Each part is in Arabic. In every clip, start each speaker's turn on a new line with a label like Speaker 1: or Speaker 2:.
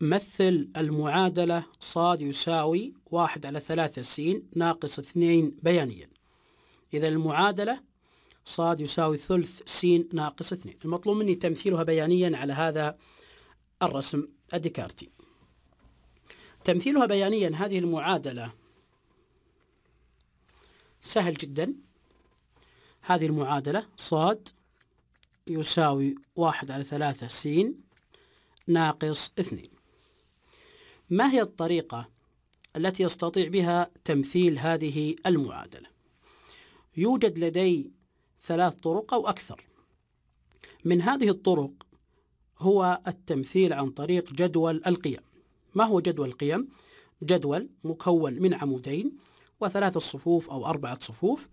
Speaker 1: مثل المعادلة صاد يساوي واحد على ثلاثة س ناقص اثنين بيانيا إذا المعادلة صاد يساوي ثلث س ناقص اثنين المطلوب مني تمثيلها بيانيا على هذا الرسم الديكارتي تمثيلها بيانيا هذه المعادلة سهل جدا هذه المعادلة صاد يساوي واحد على ثلاثة س ناقص اثنين ما هي الطريقة التي يستطيع بها تمثيل هذه المعادلة يوجد لدي ثلاث طرق أو أكثر من هذه الطرق هو التمثيل عن طريق جدول القيم ما هو جدول القيم؟ جدول مكون من عمودين وثلاثة صفوف أو أربعة صفوف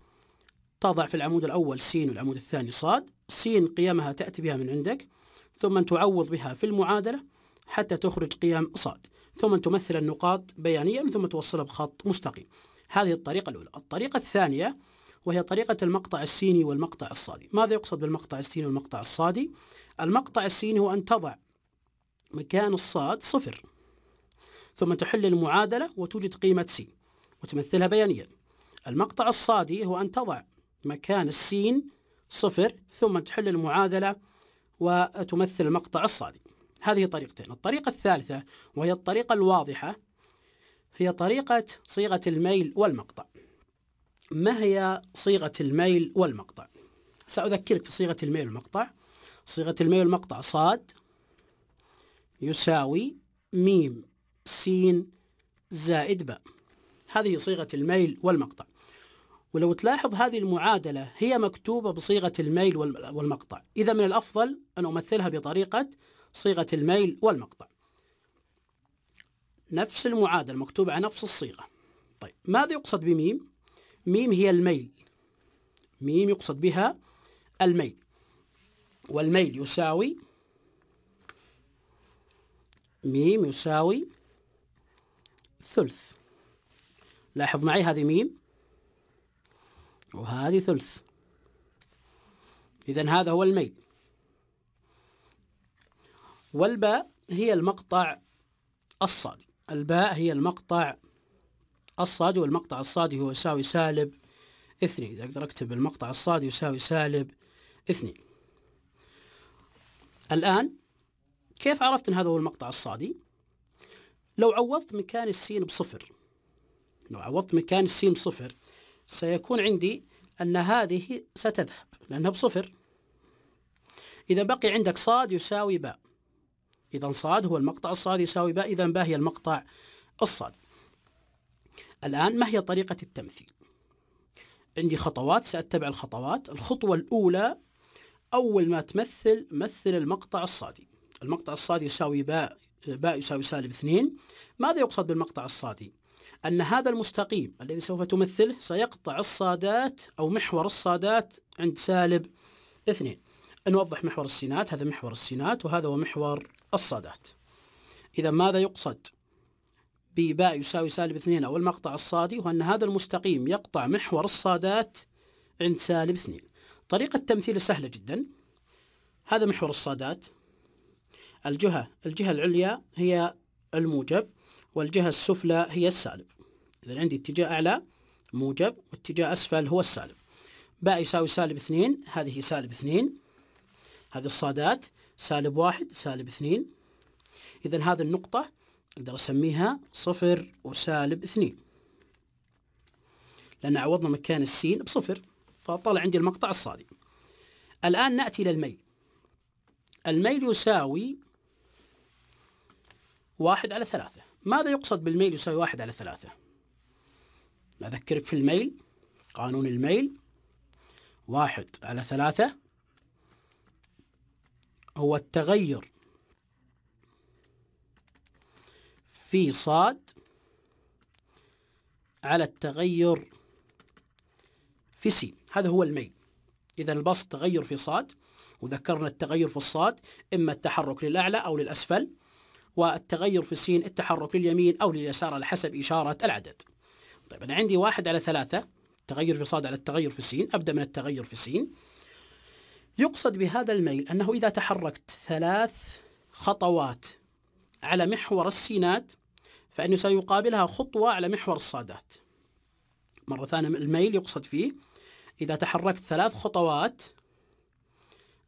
Speaker 1: تضع في العمود الأول س والعمود الثاني صاد س قيمها تأتي بها من عندك ثم تعوض بها في المعادلة حتى تخرج قيم صاد ثم تمثل النقاط بيانية ثم توصلها بخط مستقيم هذه الطريقة الأولى الطريقة الثانية وهي طريقة المقطع السيني والمقطع الصادي ماذا يقصد بالمقطع السيني والمقطع الصادي؟ المقطع السيني هو أن تضع مكان الصاد صفر ثم تحل المعادلة وتوجد قيمة س وتمثلها بيانيا المقطع الصادي هو أن تضع مكان السين صفر ثم تحل المعادلة وتمثل المقطع الصادي هذه طريقتين الطريقة الثالثة وهي الطريقة الواضحة هي طريقة صيغة الميل والمقطع ما هي صيغة الميل والمقطع؟ سأذكرك في صيغة الميل والمقطع صيغة الميل والمقطع صاد يساوي ميم سين زائد باء هذه صيغة الميل والمقطع ولو تلاحظ هذه المعادلة هي مكتوبة بصيغة الميل والمقطع إذا من الأفضل أن أمثلها بطريقة صيغة الميل والمقطع نفس المعادلة مكتوبة على نفس الصيغة طيب ماذا يقصد بميم؟ ميم هي الميل ميم يقصد بها الميل والميل يساوي ميم يساوي ثلث لاحظ معي هذه ميم وهذه ثلث إذا هذا هو الميل والباء هي المقطع الصادي الباء هي المقطع الصادي والمقطع الصادي هو يساوي سالب اثنين إذا أقدر أكتب المقطع الصادي يساوي سالب اثنين الآن كيف عرفت أن هذا هو المقطع الصادي؟ لو عوضت مكان السين بصفر لو عوضت مكان السين بصفر سيكون عندي أن هذه ستذهب لأنها بصفر إذا بقي عندك صاد يساوي باء إذا صاد هو المقطع الصاد يساوي باء إذا باء هي المقطع الصاد الآن ما هي طريقة التمثيل عندي خطوات سأتبع الخطوات الخطوة الأولى أول ما تمثل مثل المقطع الصادي المقطع الصادي يساوي باء باء يساوي سالب اثنين ماذا يقصد بالمقطع الصادي؟ أن هذا المستقيم الذي سوف تمثله سيقطع الصادات أو محور الصادات عند سالب اثنين نوضح محور السينات هذا محور السينات وهذا هو محور الصادات إذا ماذا يقصد بباء يساوي سالب اثنين أو المقطع الصادي وأن هذا المستقيم يقطع محور الصادات عند سالب اثنين طريقة التمثيل سهلة جدا هذا محور الصادات الجهة الجهة العليا هي الموجب والجهة السفلى هي السالب إذا عندي اتجاه أعلى موجب واتجاه أسفل هو السالب باء يساوي سالب اثنين هذه سالب اثنين هذه الصادات سالب واحد سالب اثنين إذا هذه النقطة أقدر أسميها صفر وسالب اثنين لأن عوضنا مكان السين بصفر فطلع عندي المقطع الصادي الآن نأتي إلى الميل الميل يساوي واحد على ثلاثة ماذا يقصد بالميل يساوي واحد على ثلاثة أذكرك في الميل قانون الميل واحد على ثلاثة هو التغير في صاد على التغير في سين هذا هو الميل إذا البسط تغير في صاد وذكرنا التغير في الصاد إما التحرك للأعلى أو للأسفل والتغير في السين التحرك لليمين أو لليسار على حسب إشارة العدد طيب أنا عندي واحد على ثلاثة تغير في صاد على التغير في السين أبدأ من التغير في السين يقصد بهذا الميل أنه إذا تحركت ثلاث خطوات على محور السينات فإنه سيقابلها خطوة على محور الصادات مرة ثانية الميل يقصد فيه إذا تحركت ثلاث خطوات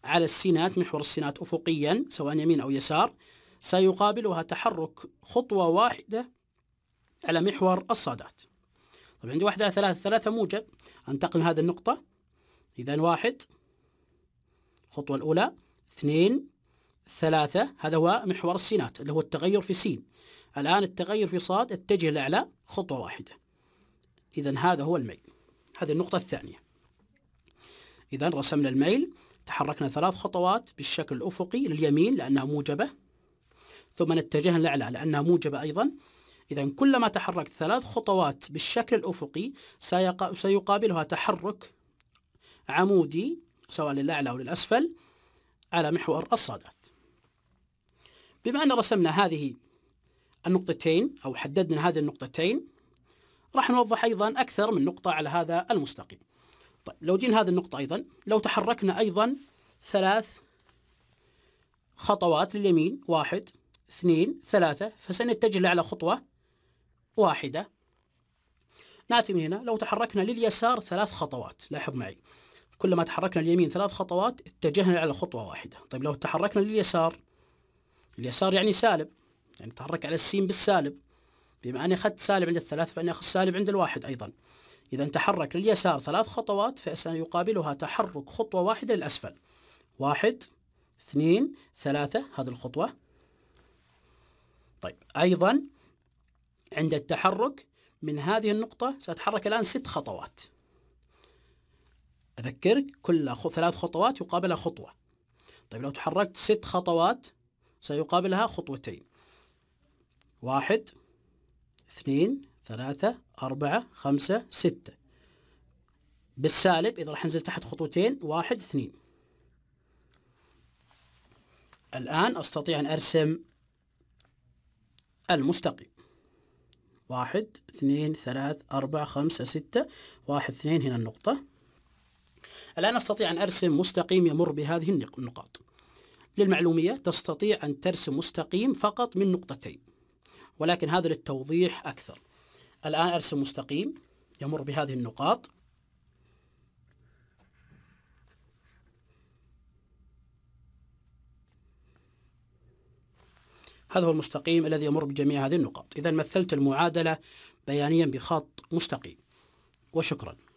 Speaker 1: على السينات محور السينات أفقيا سواء يمين أو يسار سيقابلها تحرك خطوة واحدة على محور الصادات طيب عندي واحدة على ثلاثة ثلاثة موجب أنتقل من هذه النقطة إذا واحد الخطوة الأولى اثنين ثلاثة هذا هو محور السينات اللي هو التغير في سين الآن التغير في صاد اتجه الأعلى خطوة واحدة إذا هذا هو الميل هذه النقطة الثانية إذا رسمنا الميل تحركنا ثلاث خطوات بالشكل الأفقي لليمين لأنها موجبة ثم نتجه الأعلى لأنها موجبة أيضا إذا كلما تحركت ثلاث خطوات بالشكل الأفقي سيقابلها تحرك عمودي سواء للأعلى أو للأسفل على محور الصادات بما أن رسمنا هذه النقطتين أو حددنا هذه النقطتين راح نوضح أيضا أكثر من نقطة على هذا المستقيم طيب لو جينا هذه النقطة أيضا لو تحركنا أيضا ثلاث خطوات لليمين واحد اثنين ثلاثة فسنتجه لأعلى خطوة واحدة نأتي من هنا لو تحركنا لليسار ثلاث خطوات لاحظ معي كلما تحركنا اليمين ثلاث خطوات اتجهنا على خطوة واحدة طيب لو تحركنا لليسار اليسار يعني سالب يعني تحرك على السين بالسالب بما أني أخذت سالب عند الثلاث فأني أخذ سالب عند الواحد أيضا إذا تحرك لليسار ثلاث خطوات فسيقابلها تحرك خطوة واحدة للأسفل واحد اثنين ثلاثة هذه الخطوة طيب أيضا عند التحرك من هذه النقطة سأتحرك الآن ست خطوات أذكرك كل ثلاث خطوات يقابلها خطوة طيب لو تحركت ست خطوات سيقابلها خطوتين واحد اثنين ثلاثة أربعة خمسة ستة بالسالب إذا راح ننزل تحت خطوتين واحد اثنين الآن أستطيع أن أرسم المستقيم واحد اثنين ثلاث أربعة خمسة ستة واحد اثنين هنا النقطة الآن أستطيع أن أرسم مستقيم يمر بهذه النقاط للمعلومية تستطيع أن ترسم مستقيم فقط من نقطتين ولكن هذا للتوضيح أكثر الآن أرسم مستقيم يمر بهذه النقاط هذا هو المستقيم الذي يمر بجميع هذه النقاط إذا مثلت المعادلة بيانيا بخط مستقيم وشكرا